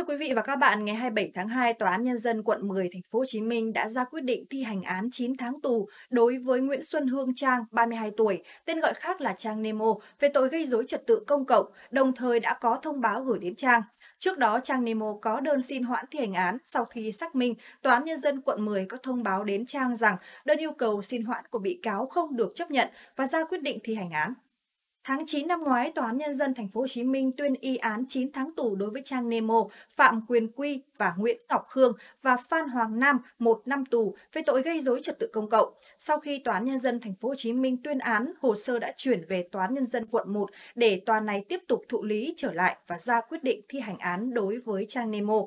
Thưa quý vị và các bạn, ngày 27 tháng 2, Tòa án Nhân dân quận 10, thành phố Hồ Chí Minh đã ra quyết định thi hành án 9 tháng tù đối với Nguyễn Xuân Hương Trang, 32 tuổi, tên gọi khác là Trang Nemo, về tội gây rối trật tự công cộng, đồng thời đã có thông báo gửi đến Trang. Trước đó, Trang Nemo có đơn xin hoãn thi hành án sau khi xác minh Tòa án Nhân dân quận 10 có thông báo đến Trang rằng đơn yêu cầu xin hoãn của bị cáo không được chấp nhận và ra quyết định thi hành án. Tháng 9 năm ngoái, Tòa án Nhân dân Thành phố Hồ Chí Minh tuyên y án 9 tháng tù đối với Trang Nemo, Phạm Quyền Quy và Nguyễn Ngọc Khương và Phan Hoàng Nam 1 năm tù về tội gây dối trật tự công cộng. Sau khi Tòa án Nhân dân Thành phố Hồ Chí Minh tuyên án, hồ sơ đã chuyển về Tòa án Nhân dân quận 1 để tòa này tiếp tục thụ lý trở lại và ra quyết định thi hành án đối với Trang Nemo.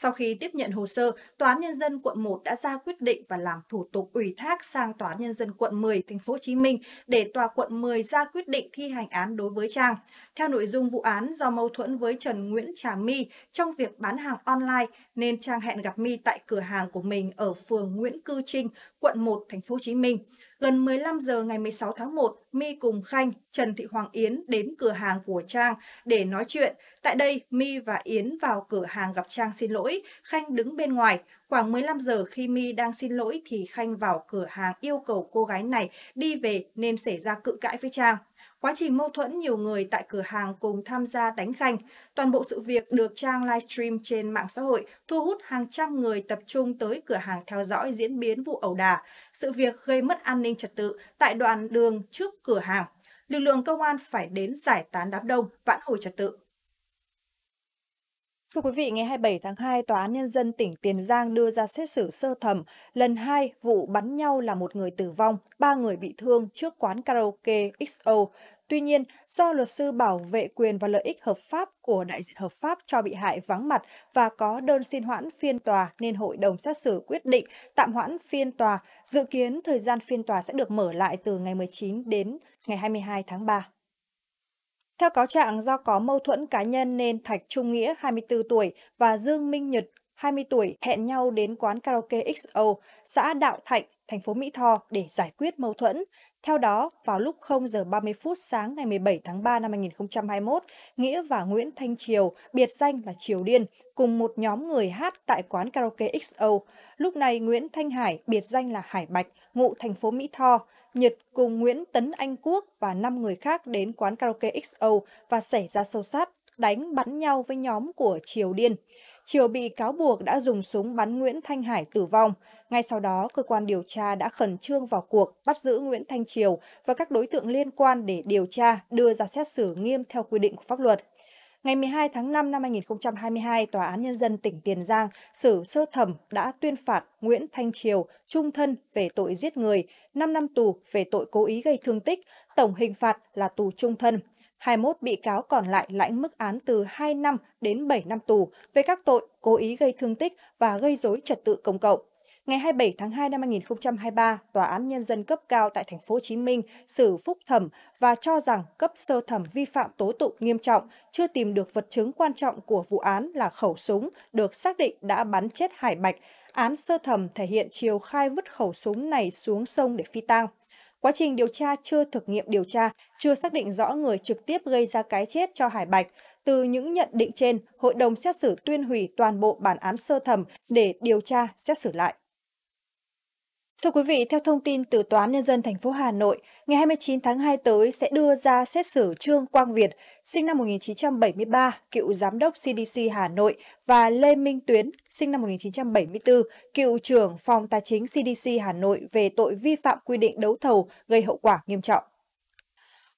Sau khi tiếp nhận hồ sơ, Tòa án nhân dân quận 1 đã ra quyết định và làm thủ tục ủy thác sang Tòa án nhân dân quận 10 thành phố Hồ Chí Minh để tòa quận 10 ra quyết định thi hành án đối với Trang. Theo nội dung vụ án do mâu thuẫn với Trần Nguyễn Trà My trong việc bán hàng online nên Trang hẹn gặp My tại cửa hàng của mình ở phường Nguyễn Cư Trinh, quận 1, thành phố Hồ Chí Minh. Gần 15 giờ ngày 16 tháng 1, My cùng Khanh, Trần Thị Hoàng Yến đến cửa hàng của Trang để nói chuyện. Tại đây, My và Yến vào cửa hàng gặp Trang xin lỗi, Khanh đứng bên ngoài. Khoảng 15 giờ khi My đang xin lỗi thì Khanh vào cửa hàng yêu cầu cô gái này đi về nên xảy ra cự cãi với Trang. Quá trình mâu thuẫn nhiều người tại cửa hàng cùng tham gia đánh khanh. Toàn bộ sự việc được trang livestream trên mạng xã hội thu hút hàng trăm người tập trung tới cửa hàng theo dõi diễn biến vụ ẩu đả. Sự việc gây mất an ninh trật tự tại đoạn đường trước cửa hàng. Lực lượng công an phải đến giải tán đám đông, vãn hồi trật tự. Thưa quý vị, ngày 27 tháng 2, Tòa án Nhân dân tỉnh Tiền Giang đưa ra xét xử sơ thẩm lần 2 vụ bắn nhau là một người tử vong, ba người bị thương trước quán karaoke XO. Tuy nhiên, do luật sư bảo vệ quyền và lợi ích hợp pháp của đại diện hợp pháp cho bị hại vắng mặt và có đơn xin hoãn phiên tòa nên hội đồng xét xử quyết định tạm hoãn phiên tòa. Dự kiến thời gian phiên tòa sẽ được mở lại từ ngày 19 đến ngày 22 tháng 3. Theo cáo trạng, do có mâu thuẫn cá nhân nên Thạch Trung Nghĩa, 24 tuổi, và Dương Minh Nhật, 20 tuổi, hẹn nhau đến quán karaoke XO, xã Đạo Thạnh, thành phố Mỹ Tho để giải quyết mâu thuẫn. Theo đó, vào lúc 0 giờ 30 phút sáng ngày 17 tháng 3 năm 2021, Nghĩa và Nguyễn Thanh Triều, biệt danh là Triều Điên, cùng một nhóm người hát tại quán karaoke XO. Lúc này Nguyễn Thanh Hải, biệt danh là Hải Bạch, ngụ thành phố Mỹ Tho, Nhật cùng Nguyễn Tấn Anh Quốc và 5 người khác đến quán karaoke XO và xảy ra sâu sát, đánh bắn nhau với nhóm của Triều Điên. Triều bị cáo buộc đã dùng súng bắn Nguyễn Thanh Hải tử vong. Ngay sau đó, cơ quan điều tra đã khẩn trương vào cuộc bắt giữ Nguyễn Thanh Triều và các đối tượng liên quan để điều tra, đưa ra xét xử nghiêm theo quy định của pháp luật. Ngày 12 tháng 5 năm 2022, Tòa án Nhân dân tỉnh Tiền Giang xử sơ thẩm đã tuyên phạt Nguyễn Thanh Triều trung thân về tội giết người, 5 năm tù về tội cố ý gây thương tích, tổng hình phạt là tù trung thân. 21 bị cáo còn lại lãnh mức án từ 2 năm đến 7 năm tù về các tội cố ý gây thương tích và gây dối trật tự công cộng. Ngày 27 tháng 2 năm 2023, Tòa án Nhân dân cấp cao tại Thành phố Hồ Chí Minh xử phúc thẩm và cho rằng cấp sơ thẩm vi phạm tố tụng nghiêm trọng, chưa tìm được vật chứng quan trọng của vụ án là khẩu súng được xác định đã bắn chết Hải Bạch. Án sơ thẩm thể hiện chiều khai vứt khẩu súng này xuống sông để phi tang. Quá trình điều tra chưa thực nghiệm điều tra, chưa xác định rõ người trực tiếp gây ra cái chết cho Hải Bạch. Từ những nhận định trên, hội đồng xét xử tuyên hủy toàn bộ bản án sơ thẩm để điều tra xét xử lại. Thưa quý vị, theo thông tin từ Tòa án Nhân dân thành phố Hà Nội, ngày 29 tháng 2 tới sẽ đưa ra xét xử Trương Quang Việt, sinh năm 1973, cựu giám đốc CDC Hà Nội và Lê Minh Tuyến, sinh năm 1974, cựu trưởng phòng tài chính CDC Hà Nội về tội vi phạm quy định đấu thầu gây hậu quả nghiêm trọng.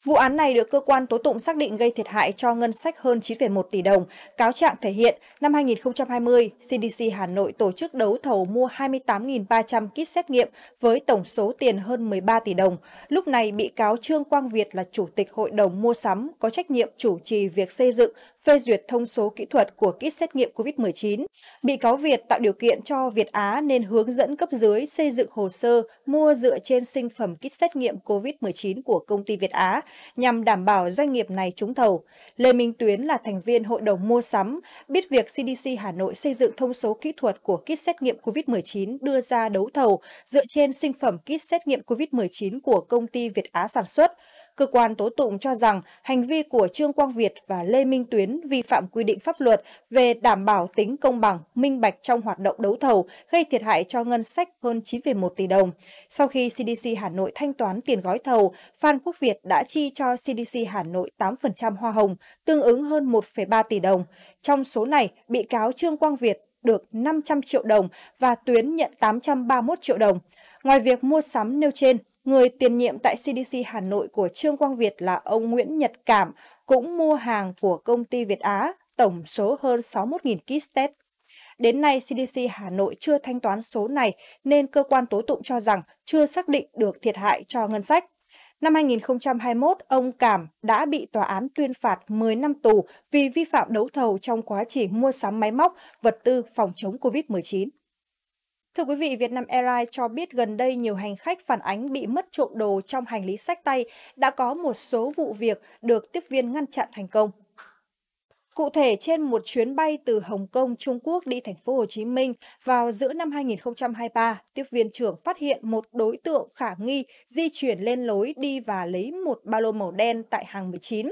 Vụ án này được cơ quan tố tụng xác định gây thiệt hại cho ngân sách hơn 9,1 tỷ đồng. Cáo trạng thể hiện năm 2020, CDC Hà Nội tổ chức đấu thầu mua 28.300 kit xét nghiệm với tổng số tiền hơn 13 tỷ đồng. Lúc này, bị cáo Trương Quang Việt là Chủ tịch Hội đồng Mua sắm có trách nhiệm chủ trì việc xây dựng phê duyệt thông số kỹ thuật của kit xét nghiệm COVID-19. Bị cáo Việt tạo điều kiện cho Việt Á nên hướng dẫn cấp dưới xây dựng hồ sơ mua dựa trên sinh phẩm kit xét nghiệm COVID-19 của công ty Việt Á nhằm đảm bảo doanh nghiệp này trúng thầu. Lê Minh Tuyến là thành viên hội đồng mua sắm, biết việc CDC Hà Nội xây dựng thông số kỹ thuật của kit xét nghiệm COVID-19 đưa ra đấu thầu dựa trên sinh phẩm kit xét nghiệm COVID-19 của công ty Việt Á sản xuất. Cơ quan tố tụng cho rằng hành vi của Trương Quang Việt và Lê Minh Tuyến vi phạm quy định pháp luật về đảm bảo tính công bằng, minh bạch trong hoạt động đấu thầu, gây thiệt hại cho ngân sách hơn 9,1 tỷ đồng. Sau khi CDC Hà Nội thanh toán tiền gói thầu, Phan Quốc Việt đã chi cho CDC Hà Nội 8% hoa hồng, tương ứng hơn 1,3 tỷ đồng. Trong số này, bị cáo Trương Quang Việt được 500 triệu đồng và Tuyến nhận 831 triệu đồng. Ngoài việc mua sắm nêu trên, Người tiền nhiệm tại CDC Hà Nội của Trương Quang Việt là ông Nguyễn Nhật Cảm, cũng mua hàng của công ty Việt Á, tổng số hơn 61.000 kit test. Đến nay, CDC Hà Nội chưa thanh toán số này nên cơ quan tố tụng cho rằng chưa xác định được thiệt hại cho ngân sách. Năm 2021, ông Cảm đã bị tòa án tuyên phạt 10 năm tù vì vi phạm đấu thầu trong quá trình mua sắm máy móc, vật tư phòng chống COVID-19. Thưa quý vị, Vietnam Airlines cho biết gần đây nhiều hành khách phản ánh bị mất trộm đồ trong hành lý sách tay đã có một số vụ việc được tiếp viên ngăn chặn thành công. Cụ thể, trên một chuyến bay từ Hồng Kông, Trung Quốc đi thành phố Hồ Chí Minh vào giữa năm 2023, tiếp viên trưởng phát hiện một đối tượng khả nghi di chuyển lên lối đi và lấy một ba lô màu đen tại hàng 19.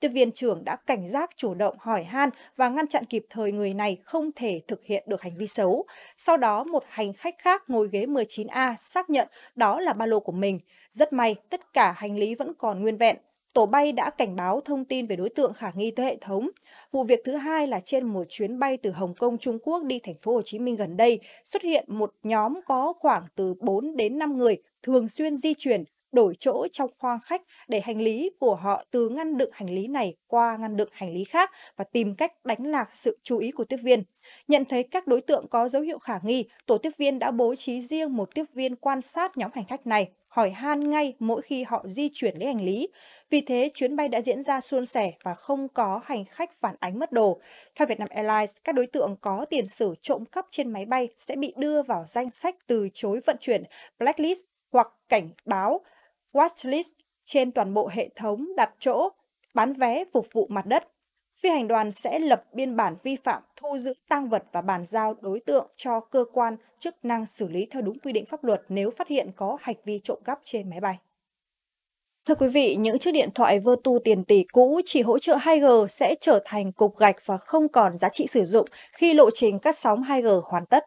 Tiếp viên trưởng đã cảnh giác chủ động hỏi han và ngăn chặn kịp thời người này không thể thực hiện được hành vi xấu. Sau đó, một hành khách khác ngồi ghế 19A xác nhận đó là ba lô của mình. Rất may, tất cả hành lý vẫn còn nguyên vẹn. Tổ bay đã cảnh báo thông tin về đối tượng khả nghi tới hệ thống. Vụ việc thứ hai là trên một chuyến bay từ Hồng Kông, Trung Quốc đi thành phố Hồ Chí Minh gần đây, xuất hiện một nhóm có khoảng từ 4 đến 5 người thường xuyên di chuyển, đổi chỗ trong khoang khách để hành lý của họ từ ngăn đựng hành lý này qua ngăn đựng hành lý khác và tìm cách đánh lạc sự chú ý của tiếp viên. Nhận thấy các đối tượng có dấu hiệu khả nghi, tổ tiếp viên đã bố trí riêng một tiếp viên quan sát nhóm hành khách này hỏi han ngay mỗi khi họ di chuyển lấy hành lý. Vì thế, chuyến bay đã diễn ra suôn sẻ và không có hành khách phản ánh mất đồ. Theo Vietnam Airlines, các đối tượng có tiền sử trộm cắp trên máy bay sẽ bị đưa vào danh sách từ chối vận chuyển blacklist hoặc cảnh báo watchlist trên toàn bộ hệ thống đặt chỗ bán vé phục vụ mặt đất phi hành đoàn sẽ lập biên bản vi phạm, thu giữ tăng vật và bàn giao đối tượng cho cơ quan chức năng xử lý theo đúng quy định pháp luật nếu phát hiện có hành vi trộm cắp trên máy bay. Thưa quý vị, những chiếc điện thoại vơ tu tiền tỷ cũ chỉ hỗ trợ 2G sẽ trở thành cục gạch và không còn giá trị sử dụng khi lộ trình cắt sóng 2G hoàn tất.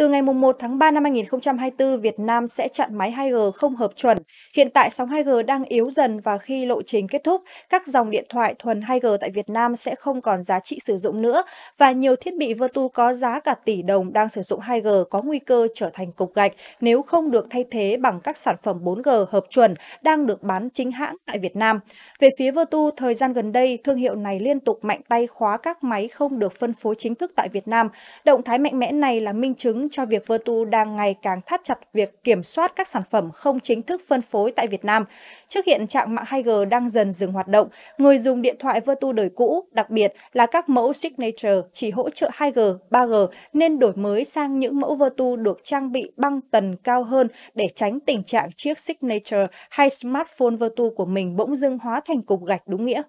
Từ ngày 1 tháng 3 năm 2024, Việt Nam sẽ chặn máy 2G không hợp chuẩn. Hiện tại sóng 2G đang yếu dần và khi lộ trình kết thúc, các dòng điện thoại thuần 2G tại Việt Nam sẽ không còn giá trị sử dụng nữa và nhiều thiết bị tu có giá cả tỷ đồng đang sử dụng 2G có nguy cơ trở thành cục gạch nếu không được thay thế bằng các sản phẩm 4G hợp chuẩn đang được bán chính hãng tại Việt Nam. Về phía tu, thời gian gần đây, thương hiệu này liên tục mạnh tay khóa các máy không được phân phối chính thức tại Việt Nam. Động thái mạnh mẽ này là minh chứng cho việc Vertu đang ngày càng thắt chặt việc kiểm soát các sản phẩm không chính thức phân phối tại Việt Nam. Trước hiện trạng mạng 2G đang dần dừng hoạt động, người dùng điện thoại Vertu đời cũ, đặc biệt là các mẫu Signature chỉ hỗ trợ 2G, 3G nên đổi mới sang những mẫu Vertu được trang bị băng tần cao hơn để tránh tình trạng chiếc Signature hay smartphone Vertu của mình bỗng dưng hóa thành cục gạch đúng nghĩa.